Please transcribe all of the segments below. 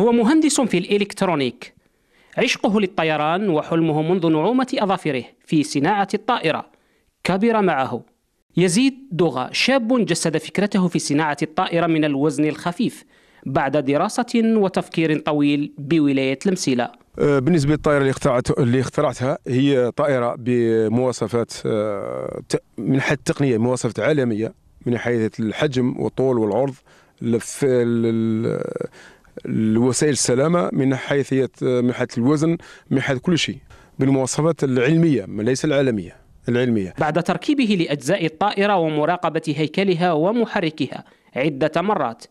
هو مهندس في الإلكترونيك عشقه للطيران وحلمه منذ نعومة أظافره في صناعة الطائرة كبر معه يزيد دغا شاب جسد فكرته في صناعة الطائرة من الوزن الخفيف بعد دراسة وتفكير طويل بولاية لمسيلة أه، بالنسبة للطائرة اللي اخترعتها هي طائرة بمواصفات أه، من حيث التقنية مواصفات عالمية من حيث الحجم والطول والعرض الوسائل السلامه من حيث من حيث الوزن من حيث كل شيء بالمواصفات العلميه ليس العالميه العلميه بعد تركيبه لاجزاء الطائره ومراقبه هيكلها ومحركها عده مرات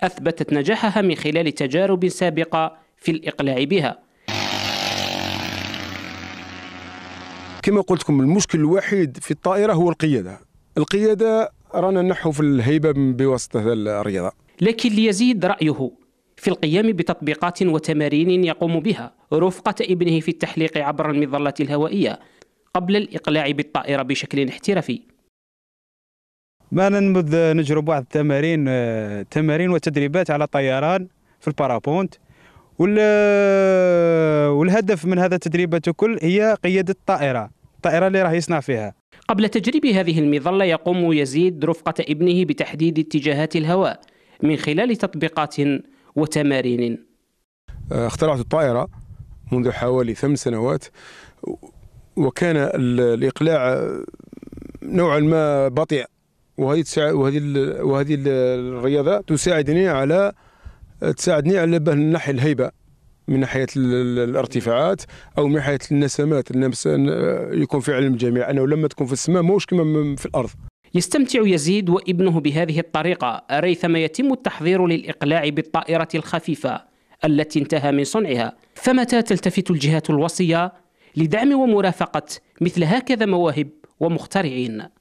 اثبتت نجاحها من خلال تجارب سابقه في الاقلاع بها كما قلت لكم المشكل الوحيد في الطائره هو القياده القياده رانا نحو في الهيبه بواسطه الرياضه لكن ليزيد رايه في القيام بتطبيقات وتمارين يقوم بها رفقة ابنه في التحليق عبر المظلة الهوائية قبل الإقلاع بالطائرة بشكل احترافي ما ننبذ نجرب بعض التمارين آه، تمارين وتدريبات على طيران في البارابونت آه، والهدف من هذا التدريبات كل هي قيادة الطائرة الطائرة اللي راه يصنع فيها قبل تجريب هذه المظلة يقوم يزيد رفقة ابنه بتحديد اتجاهات الهواء من خلال تطبيقات وتمارين آه، اخترعت الطائرة منذ حوالي ثمان سنوات وكان الإقلاع نوعا ما بطيء وهذه وهذه وهذه الرياضة تساعدني على تساعدني على نحي الهيبة من ناحية الارتفاعات أو من ناحية النسمات النمس يكون في علم الجميع أنه لما تكون في السماء موش كما في الأرض يستمتع يزيد وابنه بهذه الطريقة ريثما يتم التحضير للإقلاع بالطائرة الخفيفة التي انتهى من صنعها فمتى تلتفت الجهات الوصية لدعم ومرافقة مثل هكذا مواهب ومخترعين